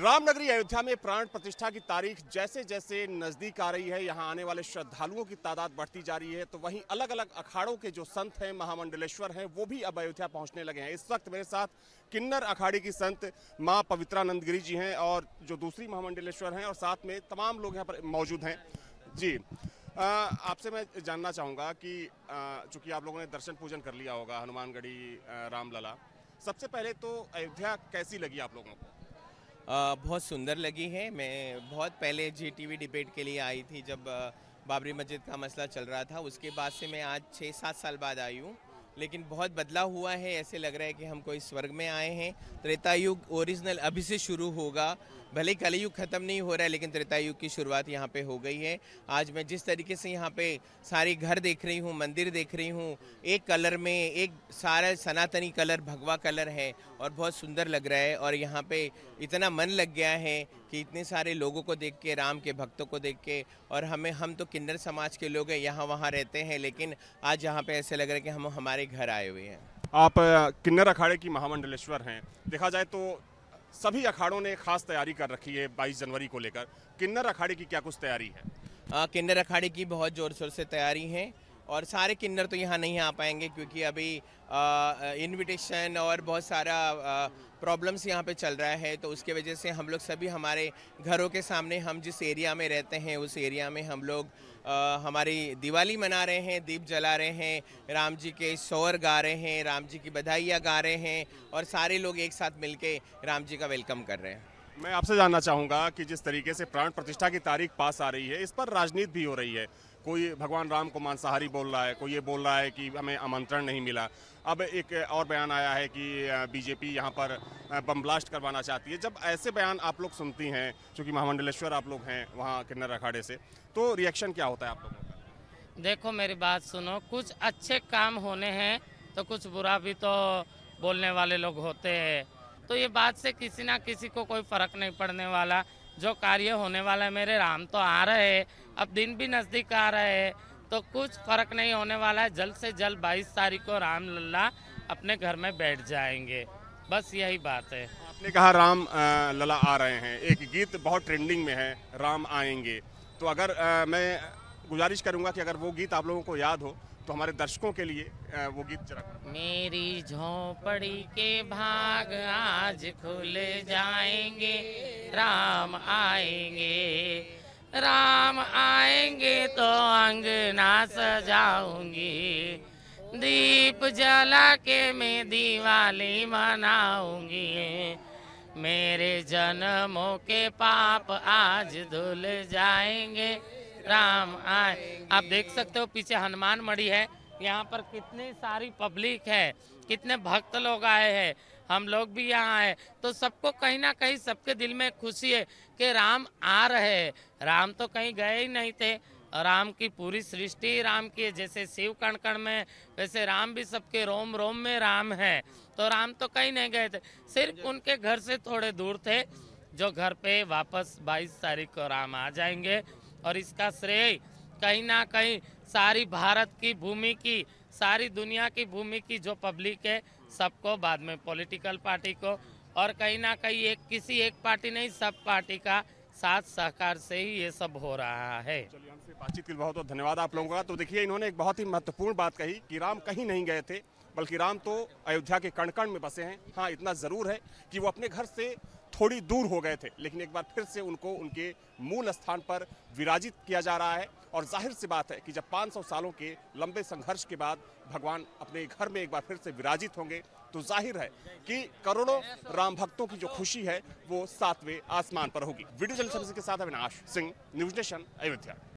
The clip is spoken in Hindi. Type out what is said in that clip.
रामनगरी अयोध्या में प्राण प्रतिष्ठा की तारीख जैसे जैसे नजदीक आ रही है यहाँ आने वाले श्रद्धालुओं की तादाद बढ़ती जा रही है तो वहीं अलग अलग अखाड़ों के जो संत हैं महामंडलेश्वर हैं वो भी अब अयोध्या पहुँचने लगे हैं इस वक्त मेरे साथ किन्नर अखाड़े की संत माँ पवित्रानंद गिरी जी हैं और जो दूसरी महामंडलेश्वर हैं और साथ में तमाम लोग यहाँ पर मौजूद हैं जी आपसे मैं जानना चाहूँगा कि चूँकि आप लोगों ने दर्शन पूजन कर लिया होगा हनुमानगढ़ी रामलला सबसे पहले तो अयोध्या कैसी लगी आप लोगों को बहुत सुंदर लगी है मैं बहुत पहले जी टी डिबेट के लिए आई थी जब बाबरी मस्जिद का मसला चल रहा था उसके बाद से मैं आज छः सात साल बाद आई हूँ लेकिन बहुत बदलाव हुआ है ऐसे लग रहा है कि हम कोई स्वर्ग में आए हैं त्रेता युग ओरिजिनल अभी से शुरू होगा भले कली युग ख़त्म नहीं हो रहा है लेकिन त्रेता युग की शुरुआत यहाँ पे हो गई है आज मैं जिस तरीके से यहाँ पे सारे घर देख रही हूँ मंदिर देख रही हूँ एक कलर में एक सारा सनातनी कलर भगवा कलर है और बहुत सुंदर लग रहा है और यहाँ पे इतना मन लग गया है कि इतने सारे लोगों को देख के राम के भक्तों को देख के और हमें हम तो किन्नर समाज के लोग हैं यहाँ वहाँ रहते हैं लेकिन आज यहाँ पर ऐसे लग रहा है कि हम हमारे हमारे घर आए हुए हैं आप किन्नर अखाड़े की महामंडलेश्वर हैं देखा जाए तो सभी अखाड़ों ने खास तैयारी कर रखी है 22 जनवरी को लेकर किन्नर अखाड़े की क्या कुछ तैयारी है आ, किन्नर अखाड़े की बहुत ज़ोर शोर से तैयारी है और सारे किन्नर तो यहाँ नहीं आ पाएंगे क्योंकि अभी इनविटेशन और बहुत सारा आ, प्रॉब्लम्स यहाँ पे चल रहा है तो उसके वजह से हम लोग सभी हमारे घरों के सामने हम जिस एरिया में रहते हैं उस एरिया में हम लोग आ, हमारी दिवाली मना रहे हैं दीप जला रहे हैं राम जी के शौर गा रहे हैं राम जी की बधाइयाँ गा रहे हैं और सारे लोग एक साथ के राम जी का वेलकम कर रहे हैं मैं आपसे जानना चाहूँगा कि जिस तरीके से प्राण प्रतिष्ठा की तारीख पास आ रही है इस पर राजनीति भी हो रही है कोई भगवान राम को मांसाहारी बोल रहा है कोई ये बोल रहा है कि हमें आमंत्रण नहीं मिला अब एक और बयान आया है कि बीजेपी यहाँ पर बम ब्लास्ट करवाना चाहती है जब ऐसे बयान आप लोग सुनती हैं चूँकि महामंडलेश्वर आप लोग हैं वहाँ किन्नर अखाड़े से तो रिएक्शन क्या होता है आप लोगों का देखो मेरी बात सुनो कुछ अच्छे काम होने हैं तो कुछ बुरा भी तो बोलने वाले लोग होते हैं तो ये बात से किसी ना किसी को कोई फर्क नहीं पड़ने वाला जो कार्य होने वाला है मेरे राम तो आ रहे हैं अब दिन भी नज़दीक आ रहे हैं तो कुछ फर्क नहीं होने वाला है जल्द से जल्द बाईस तारीख को राम लल्ला अपने घर में बैठ जाएंगे बस यही बात है आपने कहा राम लला आ रहे हैं एक गीत बहुत ट्रेंडिंग में है राम आएंगे तो अगर आ, मैं गुजारिश करूंगा कि अगर वो गीत आप लोगों को याद हो तो हमारे दर्शकों के लिए वो गीत जरा मेरी झोपड़ी के भाग आज खुल जाएंगे राम आएंगे राम आएंगे तो अंगना सजाऊंगी दीप जला के मैं दिवाली मनाऊंगी मेरे जन्मों के पाप आज धुल जाएंगे राम आए आप देख सकते हो पीछे हनुमान मढ़ी है यहाँ पर कितनी सारी पब्लिक है कितने भक्त लोग आए हैं हम लोग भी यहाँ आए तो सबको कहीं ना कहीं सबके दिल में खुशी है कि राम आ रहे हैं राम तो कहीं गए ही नहीं थे राम की पूरी सृष्टि राम की है जैसे शिव कण कण में वैसे राम भी सबके रोम रोम में राम है तो राम तो कहीं नहीं गए थे सिर्फ उनके घर से थोड़े दूर थे जो घर पे वापस 22 तारीख को राम आ जाएंगे और इसका श्रेय कहीं ना कहीं सारी भारत की भूमि की सारी दुनिया की भूमि की जो पब्लिक है सबको बाद में पॉलिटिकल पार्टी को और कहीं ना कहीं एक किसी एक पार्टी नहीं सब पार्टी का साथ सहकार से ही ये सब हो रहा है बातचीत के लिए बहुत बहुत धन्यवाद आप लोगों का तो देखिए इन्होंने एक बहुत ही महत्वपूर्ण बात कही कि राम कहीं नहीं गए थे बल्कि राम तो अयोध्या के कणकण में बसे हैं हाँ इतना ज़रूर है कि वो अपने घर से थोड़ी दूर हो गए थे लेकिन एक बार फिर से उनको उनके मूल स्थान पर विराजित किया जा रहा है और जाहिर सी बात है कि जब 500 सालों के लंबे संघर्ष के बाद भगवान अपने घर में एक बार फिर से विराजित होंगे तो जाहिर है कि करोड़ों राम भक्तों की जो खुशी है वो सातवें आसमान पर होगी वीडियो जर्नलिस्ट के साथ अविनाश सिंह न्यूज नेशन अयोध्या